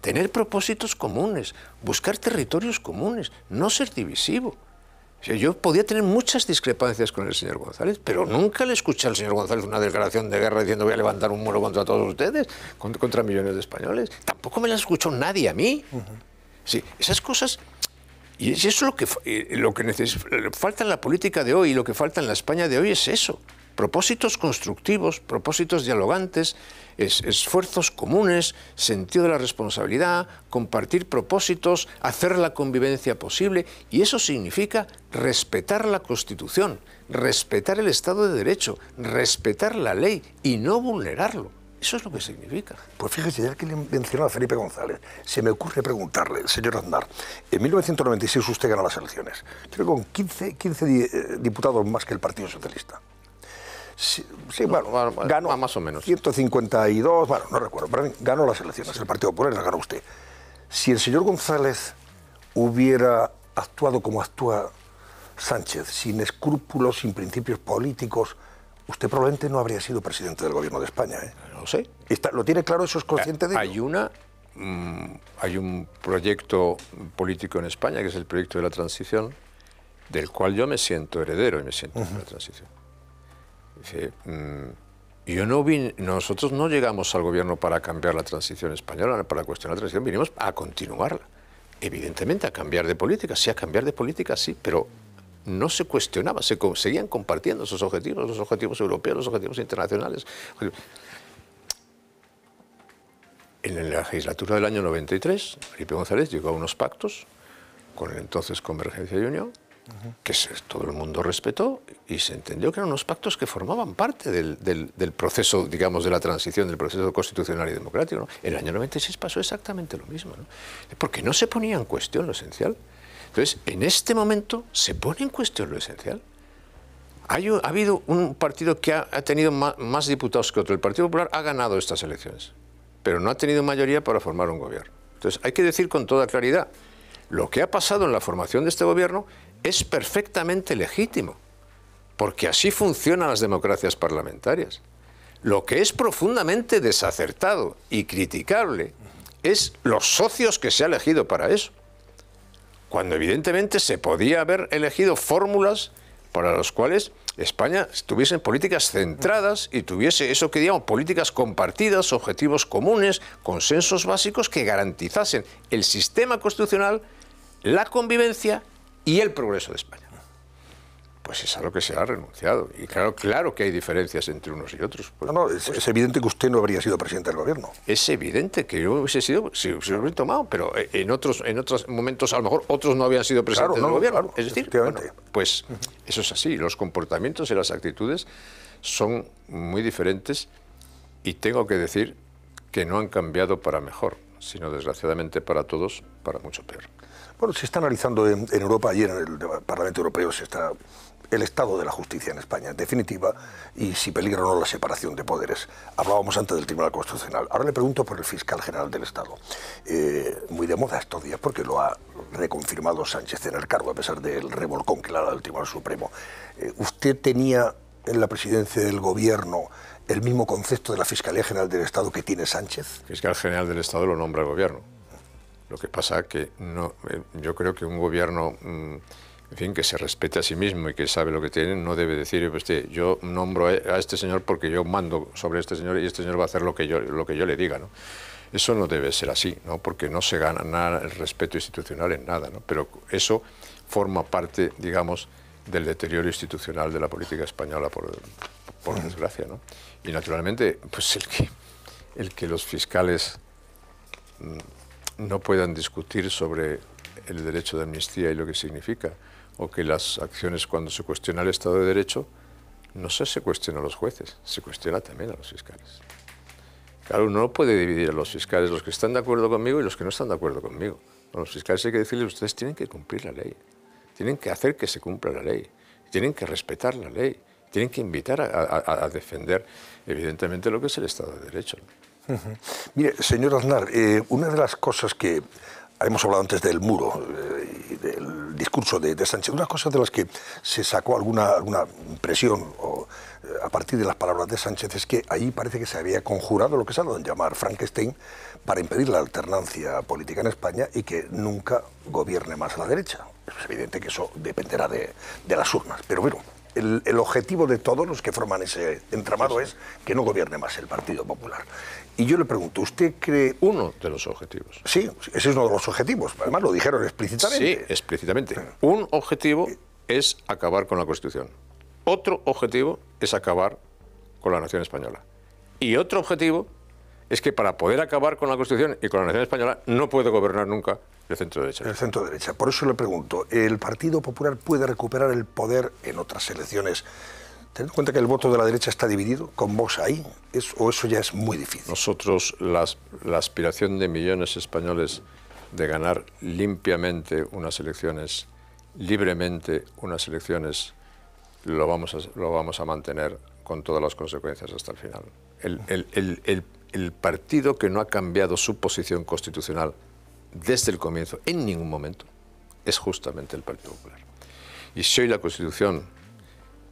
tener propósitos comunes, buscar territorios comunes, no ser divisivo. yo podía tener muchas discrepancias con el señor González, pero nunca le escuché al señor González una declaración de guerra diciendo voy a levantar un muro contra todos ustedes, contra, millones de españoles. Tampoco me la escuchó nadie a mí. Sí, esas cosas y eso es lo que, lo que falta en la política de hoy y lo que falta en la España de hoy es eso propósitos constructivos, propósitos dialogantes, esfuerzos comunes, sentido de la responsabilidad, compartir propósitos, hacer la convivencia posible, y eso significa respetar la Constitución, respetar el Estado de Derecho, respetar la ley y no vulnerarlo. Eso es lo que significa. Pues fíjese, ya que le mencionó a Felipe González, se me ocurre preguntarle, señor Aznar, en 1996 usted ganó las elecciones, creo con 15 eh, diputados más que el Partido Socialista sí, bueno, más o menos. 152, bueno, no recuerdo, Pero ganó las elecciones, el Partido Popular la gana usted. Si el señor González hubiera actuado como actúa Sánchez, sin escrúpulos, sin principios políticos, usted probablemente no habría sido presidente del gobierno de España. ¿eh? No sé. ¿Lo tiene claro? ¿Eso es consciente de ah, ello? Hay una... Mm, hay un proyecto político en España que es el proyecto de la transición, del cual yo me siento heredero y me siento en la transición. Dice, mm, yo no nosotros no llegamos al gobierno para cambiar la transición española, para cuestionar la transición, vinimos a continuarla. Evidentemente, a cambiar de política, sí, a cambiar de política, sí, pero no se cuestionaba, se seguían compartiendo esos objetivos, los objetivos europeos, los objetivos internacionales. En la legislatura del año 93, Felipe González llegó a unos pactos con el entonces Convergencia y Unión, que todo el mundo respetó y se entendió que eran unos pactos que formaban parte del, del, proceso, digamos, de la transición, del proceso constitucional y democrático. En el año 96 pasó exactamente lo mismo, porque no se ponía en cuestión lo esencial. Entonces, en este momento se pone en cuestión lo esencial. Ha, ha habido un partido que ha, tenido más diputados que otro. El Partido Popular ha ganado estas elecciones, pero no ha tenido mayoría para formar un gobierno. Entonces, hay que decir con toda claridad, lo que ha pasado en la formación de este gobierno es perfectamente legítimo, porque así funcionan las democracias parlamentarias. Lo que es profundamente desacertado y criticable es los socios que se ha elegido para eso, cuando evidentemente se podía haber elegido fórmulas para las cuales España tuviese políticas centradas y tuviese eso que digamos políticas compartidas, objetivos comunes, consensos básicos que garantizasen el sistema constitucional, la convivencia y el progreso de España. Pues es algo que se ha renunciado. Y claro, claro que hay diferencias entre unos y otros. Pues, no, no, pues es, evidente que usted no habría sido presidente del gobierno. Es evidente que yo hubiese sido, si hubiera tomado, pero eh, en otros, en otros momentos a lo mejor otros no habían sido presidentes del gobierno. es decir, pues eso es así. Los comportamientos y las actitudes son muy diferentes y tengo que decir que no han cambiado para mejor, sino desgraciadamente para todos, para mucho peor. Bueno, se está analizando en, Europa, ayer en el Parlamento Europeo se está el estado de la justicia en España, en definitiva, y si peligra o no la separación de poderes. Hablábamos antes del Tribunal Constitucional. Ahora le pregunto por el fiscal general del Estado. Eh, muy de moda estos días, porque lo ha reconfirmado Sánchez en el cargo, a pesar del revolcón que le ha dado el Tribunal Supremo. Eh, ¿Usted tenía en la presidencia del gobierno el mismo concepto de la Fiscalía General del Estado que tiene Sánchez? fiscal general del Estado lo nombra el gobierno. Lo que pasa que no, eh, yo creo que un gobierno, mm, en que se respete a sí mismo y que sabe lo que tiene, no debe decir, pues, yo nombro e, a este señor porque yo mando sobre este señor y este señor va a hacer lo que yo, lo que yo le diga, ¿no? Eso no debe ser así, ¿no? Porque no se gana nada el respeto institucional en nada, Pero eso forma parte, digamos, del deterioro institucional de la política española, por, por desgracia, Y naturalmente, pues el que, el que los fiscales mm, no puedan discutir sobre el derecho de amnistía y lo que significa, o que las acciones cuando se cuestiona el Estado de Derecho, no solo se cuestiona a los jueces, se cuestiona también a los fiscales. Claro, uno no puede dividir a los fiscales, los que están de acuerdo conmigo y los que no están de acuerdo conmigo. A los fiscales hay que decirles, ustedes tienen que cumplir la ley, tienen que hacer que se cumpla la ley, tienen que respetar la ley, tienen que invitar a, defender, evidentemente, lo que es el Estado de Derecho. Mire, señor Aznar, eh, una de las cosas que hemos hablado antes del muro eh, y del discurso de, Sánchez, una cosa de las que se sacó alguna, alguna impresión eh, a partir de las palabras de Sánchez es que ahí parece que se había conjurado lo que se ha dado en llamar Frankenstein para impedir la alternancia política en España y que nunca gobierne más la derecha. Es evidente que eso dependerá de, las urnas, pero bueno. El, objetivo de todos los que forman ese entramado es que no gobierne más el Partido Popular. Y yo le pregunto, ¿usted cree...? Uno de los objetivos. Sí, ese es uno de los objetivos. Además lo dijeron explícitamente. Sí, explícitamente. Un objetivo es acabar con la Constitución. Otro objetivo es acabar con la nación española. Y otro objetivo es que para poder acabar con la Constitución y con la nación española no puede gobernar nunca el centro derecha. El centro derecha. Por eso le pregunto, ¿el Partido Popular puede recuperar el poder en otras elecciones? Teniendo en cuenta que el voto de la derecha está dividido, con Vox ahí, o eso ya es muy difícil. Nosotros, la aspiración de millones españoles de ganar limpiamente unas elecciones, libremente unas elecciones, lo vamos a, lo vamos a mantener con todas las consecuencias hasta el final. El, el partido que no ha cambiado su posición constitucional desde el comienzo, en ningún momento, es justamente el Partido Popular. Y si la Constitución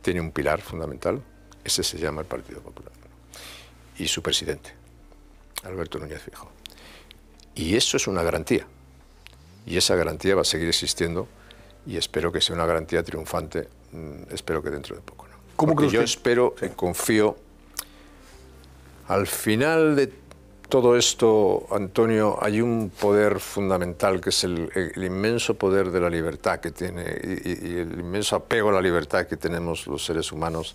tiene un pilar fundamental, ese se llama el Partido Popular y su presidente, Alberto Núñez Fijo. Y eso es una garantía. Y esa garantía va a seguir existiendo y espero que sea una garantía triunfante, mm, espero que dentro de poco. ¿no? ¿Cómo yo espero, confío, al final de todo esto, Antonio, hay un poder fundamental que es el, inmenso poder de la libertad que tiene y, el inmenso apego a la libertad que tenemos los seres humanos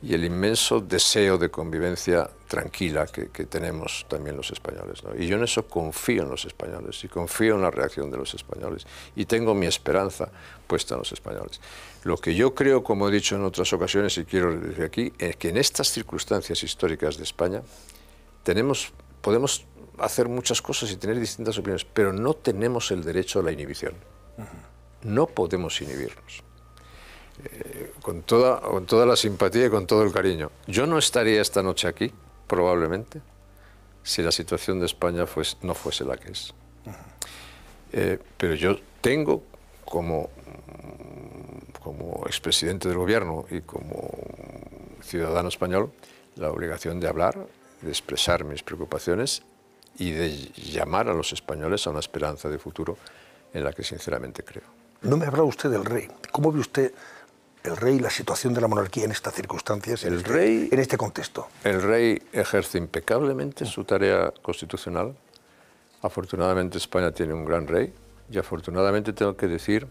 y el inmenso deseo de convivencia tranquila que, tenemos también los españoles. Y yo en eso confío en los españoles y confío en la reacción de los españoles y tengo mi esperanza puesta en los españoles. Lo que yo creo, como he dicho en otras ocasiones y quiero decir aquí, es que en estas circunstancias históricas de España tenemos podemos hacer muchas cosas y tener distintas opiniones, pero no tenemos el derecho a la inhibición. No podemos inhibirnos. Eh, con, toda, con toda la simpatía y con todo el cariño. Yo no estaría esta noche aquí, probablemente, si la situación de España no fuese la que es. Eh, pero yo tengo como, como expresidente del gobierno y como ciudadano español la obligación de hablar de expresar mis preocupaciones y de llamar a los españoles a una esperanza de futuro en la que sinceramente creo. No me habla usted del rey. ¿Cómo ve usted el rey y la situación de la monarquía en estas circunstancias, el este, rey, en este contexto? El rey ejerce impecablemente su tarea constitucional. Afortunadamente España tiene un gran rey y afortunadamente tengo que decir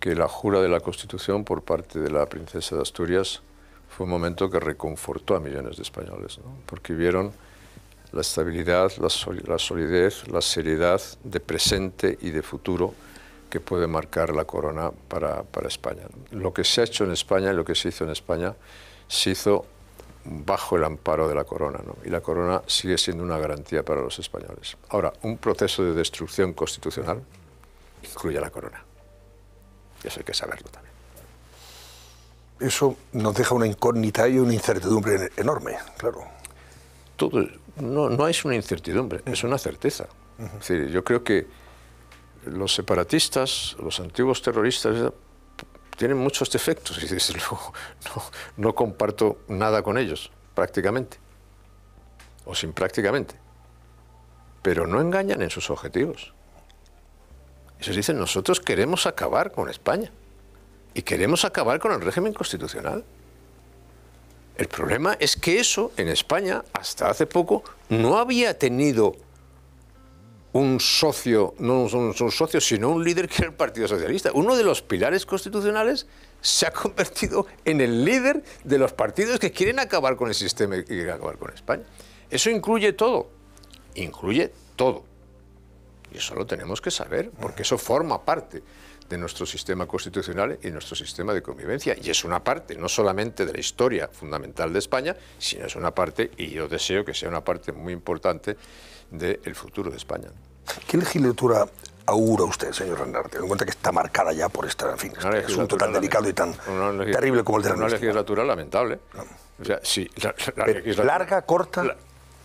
que la jura de la Constitución por parte de la princesa de Asturias fue un momento que reconfortó a millones de españoles, porque vieron la estabilidad, la, solidez, la seriedad de presente y de futuro que puede marcar la corona para, para España. Lo que se ha hecho en España y lo que se hizo en España se hizo bajo el amparo de la corona, y la corona sigue siendo una garantía para los españoles. Ahora, un proceso de destrucción constitucional incluye a la corona, y eso hay que saberlo también eso nos deja una incógnita y una incertidumbre enorme, claro. Todo, no, es una incertidumbre, es una certeza. yo creo que los separatistas, los antiguos terroristas, tienen muchos defectos y desde [LAUGHS] no, comparto nada con ellos, prácticamente, o sin prácticamente. Pero no engañan en sus objetivos. se dicen, nosotros queremos acabar con España y queremos acabar con el régimen constitucional. El problema es que eso en España, hasta hace poco, no había tenido un socio, no un, un socio, sino un líder que era el Partido Socialista. Uno de los pilares constitucionales se ha convertido en el líder de los partidos que quieren acabar con el sistema y quieren acabar con España. Eso incluye todo, incluye todo. Y eso lo tenemos que saber, porque eso forma parte de nuestro sistema constitucional y nuestro sistema de convivencia. Y es una parte, no solamente de la historia fundamental de España, sino es una parte, y yo deseo que sea una parte muy importante, del futuro de España. ¿Qué legislatura augura usted, señor Renard? ...tengo en cuenta que está marcada ya por fin, este asunto tan delicado y tan terrible como el de la Una legislatura lamentable. ¿Larga, corta?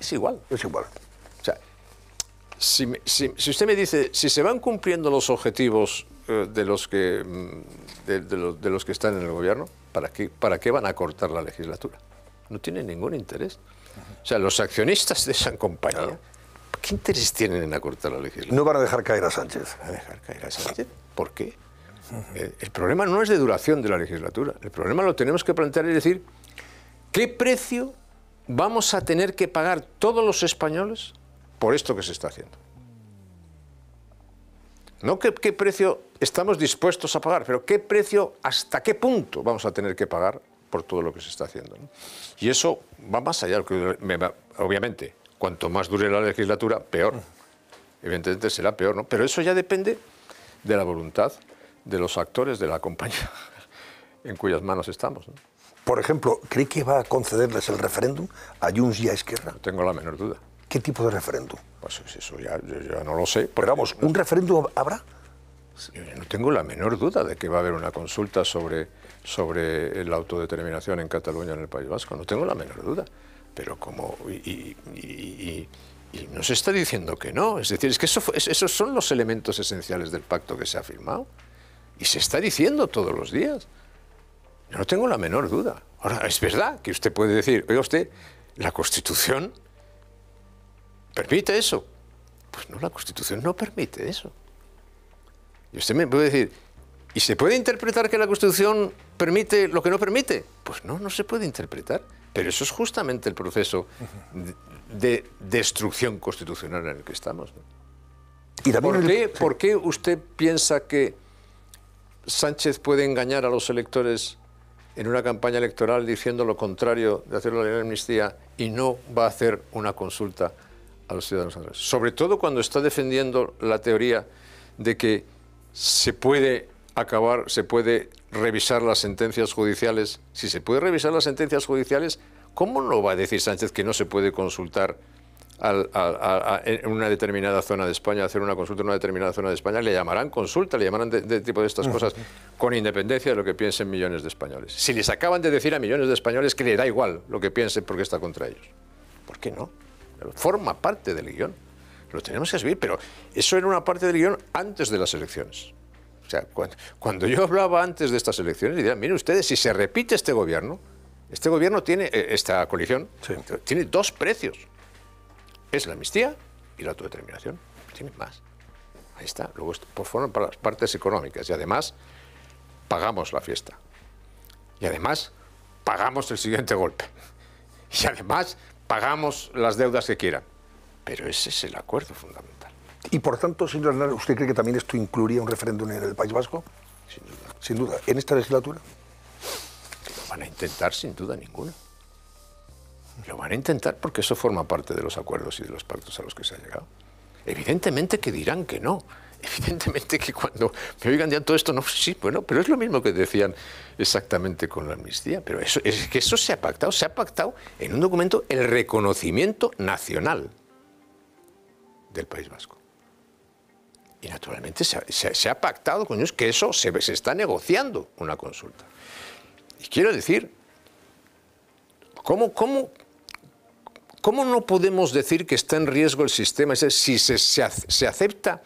es igual. Es igual. si, si usted me dice, si se van cumpliendo los objetivos eh, de los que mm, de, los, que están en el gobierno, ¿para qué, ¿para qué van a cortar la legislatura? No tienen ningún interés. O sea, los accionistas de esa compañía, ¿qué interés tienen en acortar la legislatura? No van a dejar caer a Sánchez. ¿Por qué? Eh, el problema no es de duración de la legislatura, el problema lo tenemos que plantear y decir, ¿qué precio vamos a tener que pagar todos los españoles por esto que se está haciendo? No qué, precio estamos dispuestos a pagar, pero qué precio, hasta qué punto vamos a tener que pagar por todo lo que se está haciendo. Y eso va más allá. obviamente, cuanto más dure la legislatura, peor. Evidentemente será peor, ¿no? Pero eso ya depende de la voluntad de los actores de la compañía [LAUGHS] en cuyas manos estamos. Por ejemplo, ¿cree que va a concederles el referéndum a Junts y a Esquerra? tengo la menor duda. ¿Qué tipo de referéndum? Pues eso ya, no lo sé. Pero vamos, ¿un referéndum habrá? no tengo la menor duda de que va a haber una consulta sobre, sobre la autodeterminación en Cataluña, en el País Vasco. No tengo la menor duda. Pero como... Y, no se está diciendo que no. Es decir, es que esos son los elementos esenciales del pacto que se ha firmado. Y se está diciendo todos los días. No tengo la menor duda. Ahora, es verdad que usted puede decir, oiga usted, la Constitución ¿Permite eso? Pues no, la Constitución no permite eso. Y usted me puede decir, ¿y se puede interpretar que la Constitución permite lo que no permite? Pues no, no se puede interpretar. Pero eso es justamente el proceso de, destrucción constitucional en el que estamos. Y ¿Por, qué, ¿Por qué usted piensa que Sánchez puede engañar a los electores en una campaña electoral diciendo lo contrario de hacer la ley de amnistía y no va a hacer una consulta a los ciudadanos Sobre todo cuando está defendiendo la teoría de que se puede acabar, se puede revisar las sentencias judiciales. Si se puede revisar las sentencias judiciales, ¿cómo no va a decir Sánchez que no se puede consultar a, en una determinada zona de España, hacer una consulta en una determinada zona de España? Le llamarán consulta, le llamarán de, tipo de estas cosas, con independencia de lo que piensen millones de españoles. Si les acaban de decir a millones de españoles que le da igual lo que piensen porque está contra ellos. ¿Por qué no? forma parte del guión. Lo tenemos que subir... pero eso era una parte del guión antes de las elecciones. O sea, cuando, yo hablaba antes de estas elecciones, dirían, miren ustedes, si se repite este gobierno, este gobierno tiene, eh, esta coalición, tiene dos precios. Es la amnistía y la autodeterminación. Tiene más. Ahí está. Luego, por pues forma, para las partes económicas. Y además, pagamos la fiesta. Y además, pagamos el siguiente golpe. [LAUGHS] Y además, pagamos las deudas que quieran. Pero ese es el acuerdo fundamental. Y por tanto, señor Hernández... ¿usted cree que también esto incluiría un referéndum en el País Vasco? Sin duda. Sin duda. ¿En esta legislatura? Lo van a intentar sin duda ninguna. Lo van a intentar porque eso forma parte de los acuerdos y de los pactos a los que se ha llegado. Evidentemente que dirán que no. Evidentemente que cuando me oigan ya todo esto, no, sí, bueno, pero es lo mismo que decían exactamente con la amnistía. Pero eso, es que eso se ha pactado, se ha pactado en un documento el reconocimiento nacional del País Vasco. Y naturalmente se ha, pactado con ellos que eso se, se está negociando una consulta. Y quiero decir, ¿cómo, cómo, ¿cómo no podemos decir que está en riesgo el sistema si se, se acepta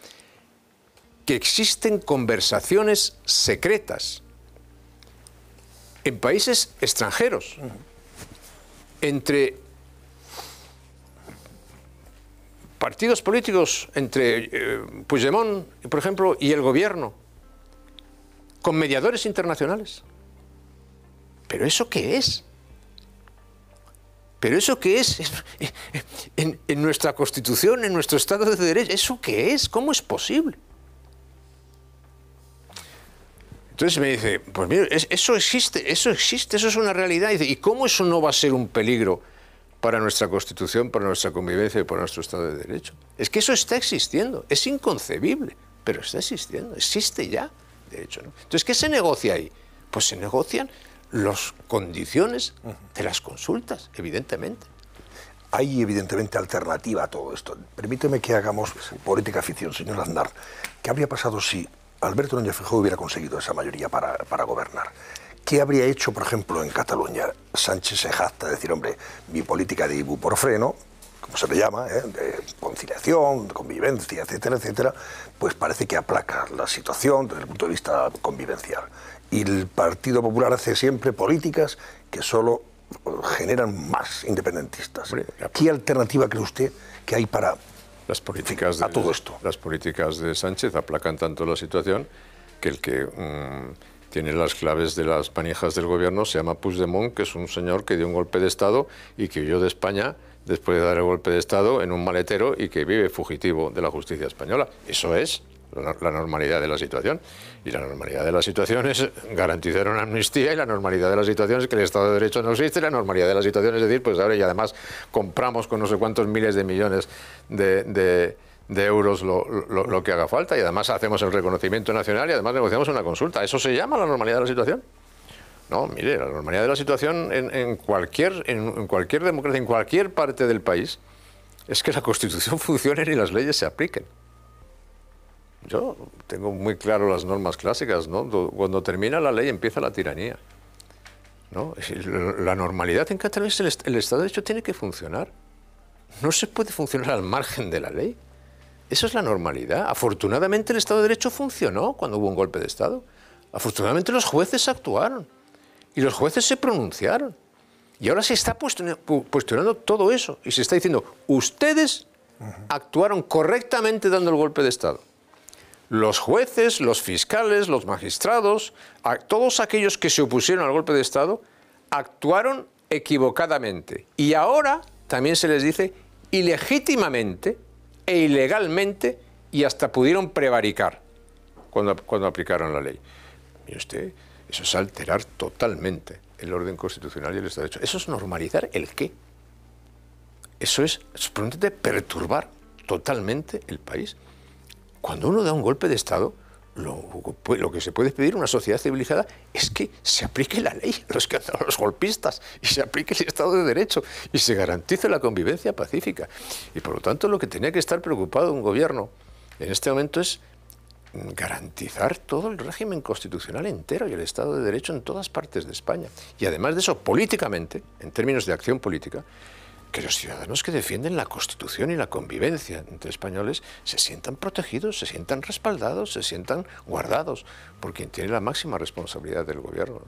que existen conversaciones secretas en países extranjeros entre partidos políticos, entre eh, Puigdemont, por ejemplo, y el gobierno, con mediadores internacionales. ¿Pero eso qué es? ¿Pero eso qué es? Eh, eh, en, en nuestra Constitución, en nuestro Estado de Derecho, ¿eso qué es? ¿Cómo es posible? Entonces me dice, pues mire, eso existe, eso existe, eso es una realidad. Y, cómo eso no va a ser un peligro para nuestra Constitución, para nuestra convivencia y para nuestro Estado de Derecho? Es que eso está existiendo, es inconcebible, pero está existiendo, existe ya, de hecho. Entonces, ¿qué se negocia ahí? Pues se negocian las condiciones de las consultas, evidentemente. Hay evidentemente alternativa a todo esto. Permíteme que hagamos política afición, señor Aznar. ¿Qué habría pasado si Alberto Núñez Fijó hubiera conseguido esa mayoría para, gobernar. ¿Qué habría hecho, por ejemplo, en Cataluña? Sánchez se jacta decir, hombre, mi política de freno, como se le llama, ¿eh? de conciliación, de convivencia, etcétera, etcétera, pues parece que aplaca la situación desde el punto de vista convivencial. Y el Partido Popular hace siempre políticas que solo generan más independentistas. ¿Qué alternativa cree usted que hay para las políticas de, Las políticas de Sánchez aplacan tanto la situación que el que mm, tiene las claves de las manijas del gobierno se llama Puigdemont, que es un señor que dio un golpe de Estado y que huyó de España después de dar el golpe de Estado en un maletero y que vive fugitivo de la justicia española. Eso es la, normalidad de la situación. Y la normalidad de la situación es garantizar una amnistía y la normalidad de la situación es que el Estado de Derecho no existe y la normalidad de la situación es decir, pues ahora y además compramos con no sé cuántos miles de millones de, euros lo, que haga falta y además hacemos el reconocimiento nacional y además negociamos una consulta. ¿Eso se llama la normalidad de la situación? No, mire, la normalidad de la situación en, cualquier, en, cualquier democracia, en cualquier parte del país, es que la Constitución [LAUGHS] funcione y las leyes se apliquen. Yo tengo muy claro las normas clásicas, ¿no? Cuando termina la ley empieza la tiranía. ¿no? La normalidad en Cataluña es el, el Estado de Derecho tiene que funcionar. No se puede funcionar al margen de la ley. Esa es la normalidad. Afortunadamente el Estado de Derecho funcionó cuando hubo un golpe de Estado. Afortunadamente los jueces actuaron y los jueces se pronunciaron. Y ahora se está cuestionando todo eso y se está diciendo, ustedes actuaron correctamente dando el golpe de Estado los jueces, los fiscales, los magistrados, todos aquellos que se opusieron al golpe de Estado, actuaron equivocadamente. Y ahora también se les dice ilegítimamente e ilegalmente y hasta pudieron prevaricar cuando, aplicaron la ley. Y usted, eso es alterar totalmente el orden constitucional y el Estado de Derecho. Eso es normalizar el qué. Eso es, es perturbar totalmente el país. Cuando uno da un golpe de Estado, lo, que se puede pedir a una sociedad civilizada es que se aplique la ley los, los golpistas y se aplique el Estado de Derecho y se garantice la convivencia pacífica. Y por lo tanto lo que tenía que estar preocupado un gobierno en este momento es garantizar todo el régimen constitucional entero y el Estado de Derecho en todas partes de España. Y además de eso, políticamente, en términos de acción política, que los ciudadanos que defienden la Constitución y la convivencia entre españoles se sientan protegidos, se sientan respaldados, se sientan guardados por quien tiene la máxima responsabilidad del gobierno.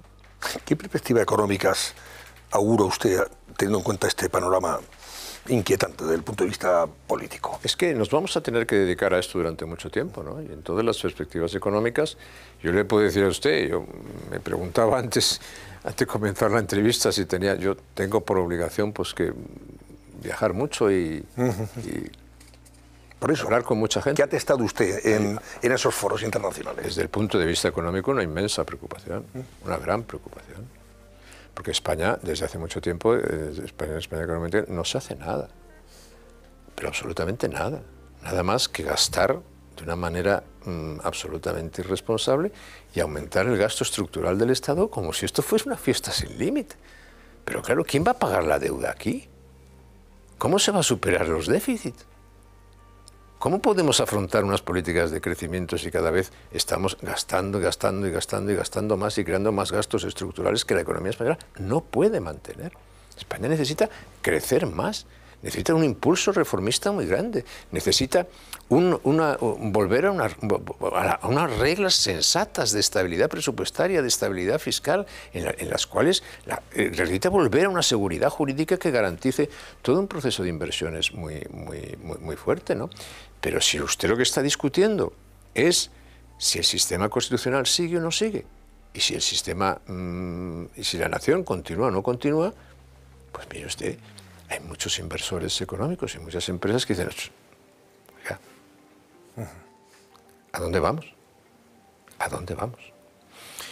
¿Qué perspectivas económicas augura usted teniendo en cuenta este panorama inquietante desde el punto de vista político. Es que nos vamos a tener que dedicar a esto durante mucho tiempo, ¿no? Y en todas las perspectivas económicas, yo le puedo decir a usted, yo me preguntaba [LAUGHS] antes, antes de comenzar la entrevista, si tenía, yo tengo por obligación, pues que viajar mucho y, por eso, hablar con mucha gente. ¿Qué ha testado usted en, esos foros internacionales? Desde el punto de vista económico, una inmensa preocupación, una gran preocupación. Porque España, desde hace mucho tiempo, eh, España, España no se hace nada. Pero absolutamente nada. Nada más que gastar de una manera mm, absolutamente irresponsable y aumentar el gasto estructural del Estado como si esto fuese una fiesta sin límite. Pero claro, ¿quién va a pagar la deuda aquí? ¿Cómo se va a superar los déficits? ¿Cómo podemos afrontar unas políticas de crecimiento si cada vez estamos gastando, gastando y gastando y gastando más y creando más gastos estructurales que la economía española no puede mantener? España necesita crecer más necesita un impulso reformista muy grande, necesita volver a, unas reglas sensatas de estabilidad presupuestaria, de estabilidad fiscal, en, las cuales eh, necesita volver a una seguridad jurídica que garantice todo un proceso de inversiones muy, muy, muy, fuerte. ¿no? Pero si usted lo que está discutiendo es si el sistema constitucional sigue o no sigue, y si el sistema, mm, y si la nación continúa o no continúa, pues mire usted, hay muchos inversores económicos y muchas empresas que dicen, ¿a dónde vamos? ¿A dónde vamos?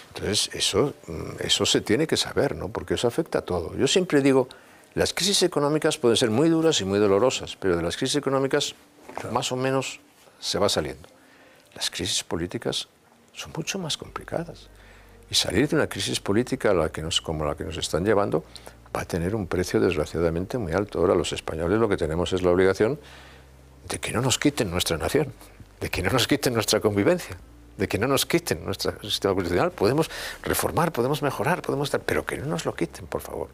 Entonces, eso, mm, eso se tiene que saber, ¿no? Porque eso afecta a todo. Yo siempre digo, las crisis económicas pueden ser muy duras y muy dolorosas, pero de las crisis económicas más o menos se va saliendo. Las crisis políticas son mucho más complicadas. Y salir de una crisis política la que nos, como la que nos están llevando va a tener un precio desgraciadamente muy alto. Ahora los españoles lo que tenemos es la obligación de que no nos quiten nuestra nación, de que no nos quiten nuestra convivencia, de que no nos quiten nuestro sistema constitucional. Podemos reformar, podemos mejorar, podemos estar, pero que no nos lo quiten, por favor.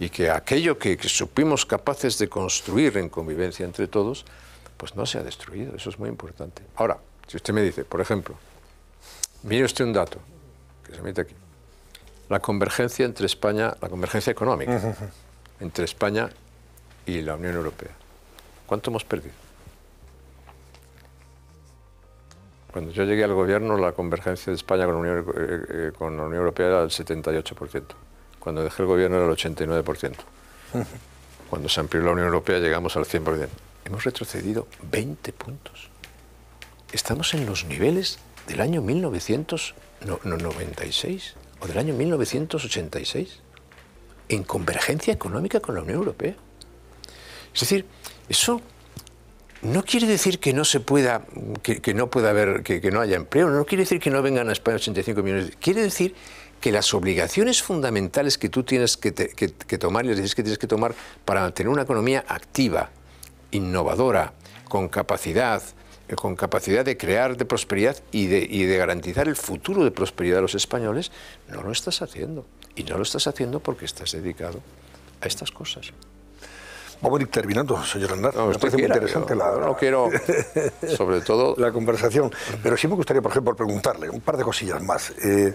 Y que aquello que, supimos capaces de construir en convivencia entre todos, pues no sea destruido. Eso es muy importante. Ahora, si usted me dice, por ejemplo, mire usted un dato que se mete aquí la convergencia entre España, la convergencia económica entre España y la Unión Europea. ¿Cuánto hemos perdido? Cuando yo llegué al gobierno, la convergencia de España con la Unión, eh, eh, Europea era del 78%. Cuando dejé el gobierno era el 89%. Cuando se amplió la Unión Europea llegamos al 100%. Hemos retrocedido 20 puntos. Estamos en los niveles del año 1996 o del año 1986 en convergencia económica con la Unión Europea. Es decir, eso no quiere decir que no se pueda, que, no pueda haber, que, no haya empleo, no quiere decir que no vengan a España 85 millones, quiere decir que las obligaciones fundamentales que tú tienes que, tomar y que tienes que tomar para tener una economía activa, innovadora, con capacidad, eh, con capacidad de crear de prosperidad y de, y de garantizar el futuro de prosperidad ...a los españoles, no lo estás haciendo. Y no lo estás haciendo porque estás dedicado a estas cosas. Vamos a ir terminando, señor Hernández... me parece muy interesante la, No quiero, sobre todo... [LAUGHS] La conversación. Pero sí me gustaría, por ejemplo, preguntarle un par de cosillas más. Eh,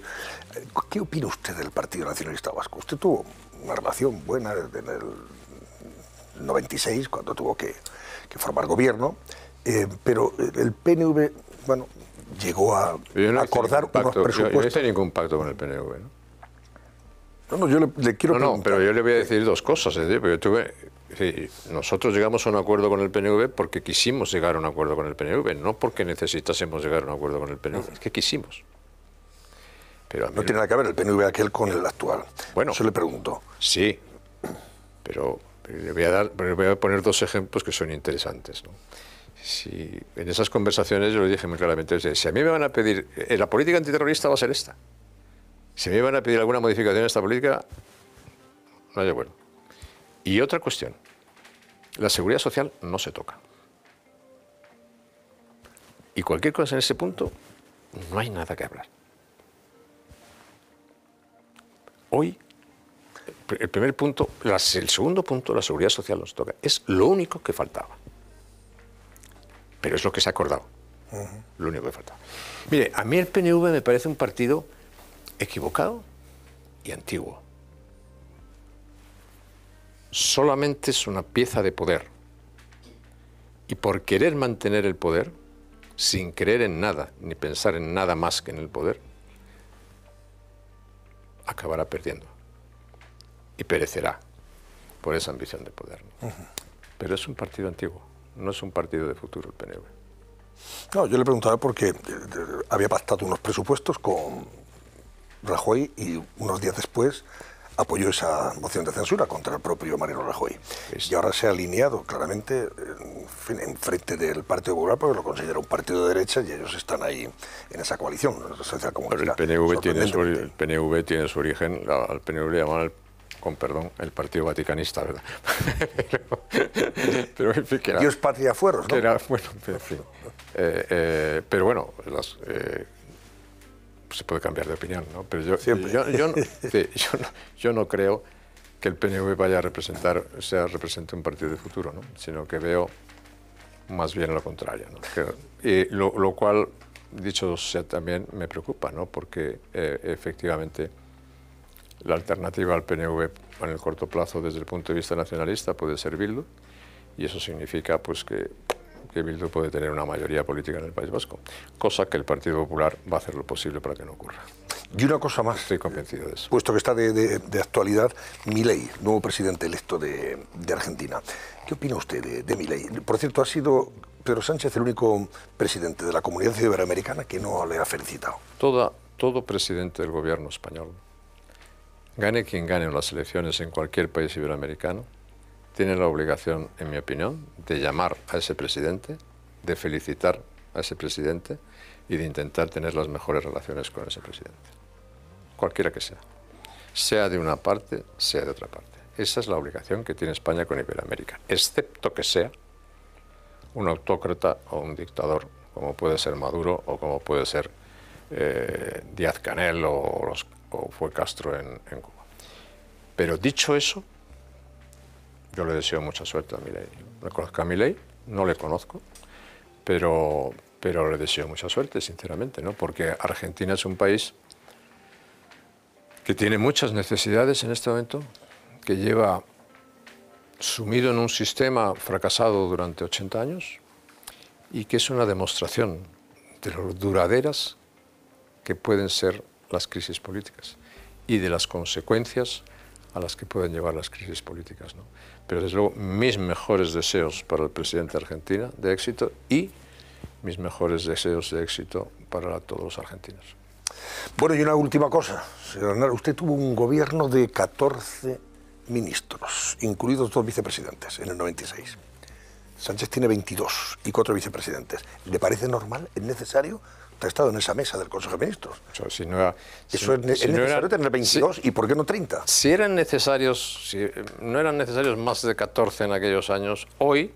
¿Qué opina usted del Partido Nacionalista Vasco? Usted tuvo una relación buena ...desde el 96, cuando tuvo que, que formar gobierno. Eh, pero el PNV, bueno, llegó a acordar unos presupuestos. no ningún pacto con el PNV, ¿no? No, no, yo le, quiero quiero No, no, pero yo le voy a decir dos cosas. ¿eh? nosotros llegamos a un acuerdo con el PNV porque quisimos llegar a un acuerdo con el PNV, no porque necesitásemos llegar a un acuerdo con el PNV, es que quisimos. Pero no tiene nada que ver el PNV aquel con el actual. Bueno. Se le pregunto. Sí, pero le voy a, dar, le voy a poner dos ejemplos que son interesantes. ¿no? si en esas conversaciones yo lo dije muy claramente, si a mí me van a pedir, eh, la política antiterrorista va a ser esta. Si me van a pedir alguna modificación a esta política, no hay Y otra cuestión, la seguridad social no se toca. Y cualquier cosa en ese punto, no hay nada que hablar. Hoy, el primer punto, el segundo punto, la seguridad social no se toca. Es lo único que faltaba pero es lo que se ha acordado. Lo único que falta. Mire, a mí el PNV me parece un partido equivocado y antiguo. Solamente es una pieza de poder. Y por querer mantener el poder, sin creer en nada, ni pensar en nada más que en el poder, acabará perdiendo. Y perecerá por esa ambición de poder. Pero es un partido antiguo. No es un partido de futuro el PNV. No, yo le preguntaba porque eh, había pactado unos presupuestos con Rajoy y unos días después apoyó esa moción de censura contra el propio Mariano Rajoy. Y ahora se ha alineado claramente en, frente del Partido Popular porque lo considera un partido de derecha y ellos están ahí en esa coalición. Pero el PNV, tiene su, origen, al PNV le llaman el con perdón, el Partido Vaticanista, ¿verdad? [LAUGHS] pero, Dios patria fueros, ¿no? bueno, eh, eh, pero bueno, las, eh, se puede cambiar de opinión, ¿no? Pero yo, [LAUGHS] yo, no, yo, no, creo que el PNV vaya a representar, sea, represente un partido de futuro, ¿no? Sino que veo más bien lo contrario, ¿no? y lo, lo, cual, dicho sea también, me preocupa, ¿no? Porque efectivamente la alternativa al PNV en el corto plazo desde el punto de vista nacionalista puede ser Bildu y eso significa pues que, Bildu puede tener una mayoría política en el País Vasco, cosa que el Partido Popular va a hacer lo posible para que no ocurra. Y una cosa más. Estoy convencido de eso. Puesto que está de, actualidad, Milei, nuevo presidente electo de, Argentina. ¿Qué opina usted de, de Milei? Por cierto, ha sido Pedro Sánchez el único presidente de la comunidad iberoamericana que no le ha felicitado. Toda, todo presidente del gobierno español Gane quien gane en las elecciones en cualquier país iberoamericano, tiene la obligación, en mi opinión, de llamar a ese presidente, de felicitar a ese presidente y de intentar tener las mejores relaciones con ese presidente. Cualquiera que sea. Sea de una parte, sea de otra parte. Esa es la obligación que tiene España con Iberoamérica, excepto que sea un autócrata o un dictador, como puede ser Maduro o como puede ser eh, Díaz Canel o los fue Castro en, Cuba. Pero dicho eso, yo le deseo mucha suerte a mi No conozco a ley, no le conozco, pero, pero le deseo mucha suerte, sinceramente, ¿no? porque Argentina es un país que tiene muchas necesidades en este momento, que lleva sumido en un sistema fracasado durante 80 años y que es una demostración de lo duraderas que pueden ser las crisis políticas y de las consecuencias a las que pueden llevar las crisis políticas. ¿no? Pero desde luego mis mejores deseos para el presidente de Argentina de éxito y mis mejores deseos de éxito para todos los argentinos. Bueno, y una última cosa, señor Arnaldo, Usted tuvo un gobierno de 14 ministros, incluidos dos vicepresidentes, en el 96. Sánchez tiene 22 y cuatro vicepresidentes. ¿Le parece normal? ¿Es necesario? estado en esa mesa del Consejo de Ministros. si no Eso es, necesario tener 22 y ¿por qué no 30? Si eran necesarios, si no eran necesarios más de 14 en aquellos años, hoy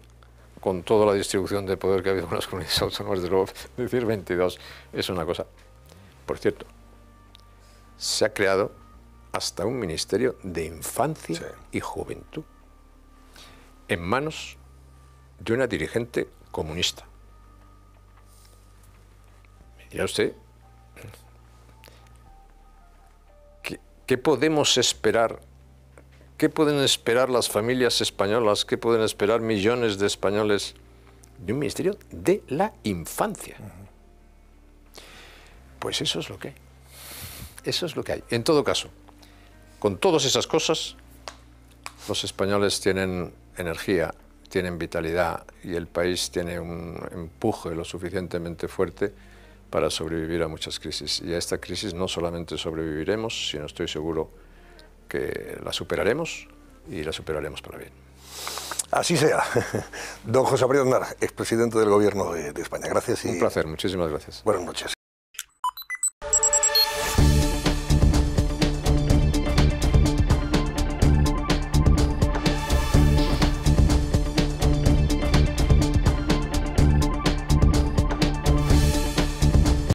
con toda la distribución de poder que ha habido en las comunidades [LAUGHS] autónomas, [LAUGHS] decir 22 es una cosa. Por cierto, se ha creado hasta un ministerio de infancia y juventud en manos de una dirigente comunista. Ya usted, ¿qué, ¿qué, podemos esperar? ¿Qué pueden esperar las familias españolas? ¿Qué pueden esperar millones de españoles de un ministerio de la infancia? Pues eso es lo que Eso es lo que hay. En todo caso, con todas esas cosas, los españoles tienen energía, tienen vitalidad y el país tiene un empuje lo suficientemente fuerte para sobrevivir a muchas crisis. Y a esta crisis no solamente sobreviviremos, sino estoy seguro que la superaremos y la superaremos para bien. Así sea. [LAUGHS] Don José Abril ex expresidente del Gobierno de, España. Gracias y... Un placer, muchísimas gracias. Buenas noches.